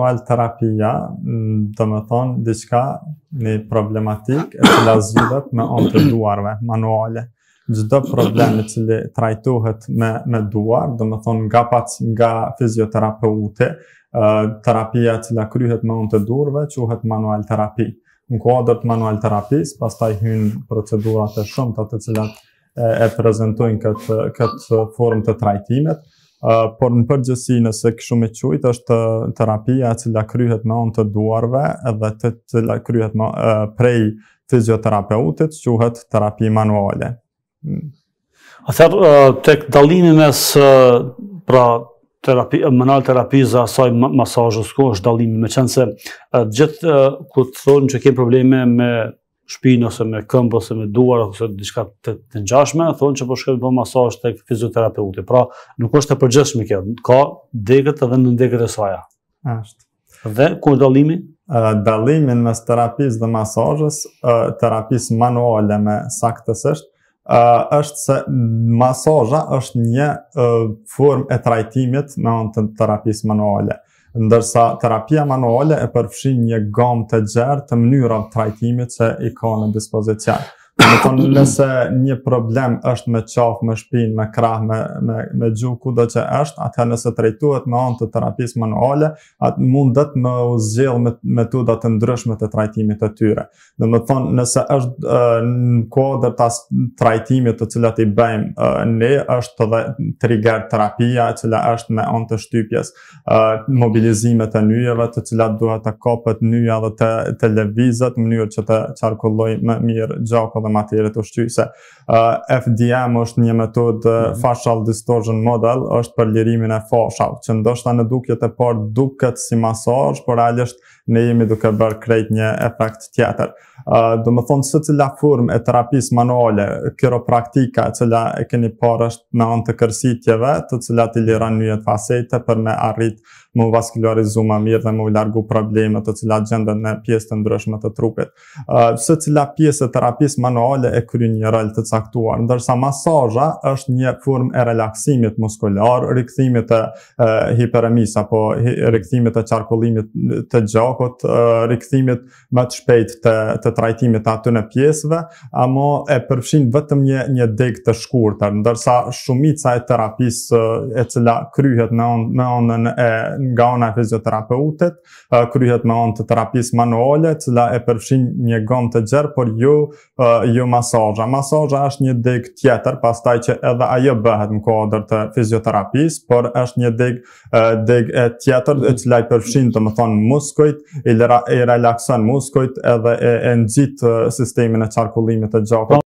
manual terapia, mm, do me thonë, diçka, një problematik e të lazgjidhet me onë të duarve, manuale. Gjdo problemi që li trajtuhet me, me duar, do me thonë nga pac, nga fizioterapeute, terapia që la kryhet me onë të duarve, quhet manual terapi. Në kodrët manual terapis, pas i hynë procedurat e shumë të të cilat e, e prezentojnë këtë, këtë formë të trajtimet, por në përgjësi nëse këshu me qujtë është uh, terapia cila kryhet me onë të duarve dhe të cila kryhet me, uh, prej fizioterapeutit quhet terapi manuale. Mm. A therë, uh, tek dalimi mes pra terapi, mënal terapiza asaj masajës, ko është dalimi, me qenë gjithë ku të thonë që kemë probleme me shpinë ose me këmbë ose me duar ose diçka të, të ngjashme, thonë që po shkoj të bëj masazh tek fizioterapeuti. Pra, nuk është e përgjithshme kjo. Ka degët edhe në degët e saj. Është. Dhe ku është dallimi? Dallimi mes terapisë dhe masazhës, terapisë manuale me saktësisht, është se masazha është një formë e trajtimit në anë terapisë manuale ndërsa terapia manuale e përfshin një gamë të gjerë të mënyrave trajtimi që i ka në dispozicion. Në tonë nëse një problem është me qafë, me shpinë, me krahë, me, me, me gjuhë, ku do që është, atëherë nëse të rejtuat me onë të terapisë manuale, atë mundet me u zgjellë me, me të datë ndryshme të trajtimit të tyre. Në më tonë nëse është uh, në kodër të trajtimit të cilat i bëjmë uh, ne, është të dhe trigger terapia, cila është me onë të shtypjes, uh, mobilizimet të njëve të cilat duhet të kopët njëve dhe të, televizet, në mënyrë që të qarkulloj më mirë gjakove dhe materjet o shqyse. Uh, FDM është një metod uh, mm -hmm. fashal distortion model, është për lirimin e fashal, që ndoshta në dukjet e por duket si masaj, por realisht ne jemi duke bërë krejt një efekt tjetër. Uh, do më thonë së cila form e terapis manuale, kiropraktika, cila e keni parë është me anë të kërsitjeve, të cila të liran një jetë fasete për me arrit më vaskularizu më mirë dhe më largu problemet të cila gjendën në pjesë të ndryshme të trupit. Uh, së cila pjesë e terapis generale e kryinjëral të caktuar, ndërsa masazha është një formë e relaksimit muskular, rikthimit të hiperemis apo rikthimit të qarkullimit të gjakut, rikthimit më të shpejt të të trajtimit aty në pjesëve, ama e përfshin vetëm një një deg të shkurtër, ndërsa shumica e terapisë e cila kryhet në anë, në e nga ona e fizioterapeutit, kryhet me anë të terapisë manuale, e cila e përfshin një gam të gjerë, por ju jo, jo masajja. Masajja është një dik tjetër, pastaj që edhe ajo bëhet në kodër të fizioterapis, por është një dik, dik tjetër, e cila i përfshin të më thonë muskojt, i relaxon muskojt edhe e, e nëgjit sistemin e qarkullimit të gjokët.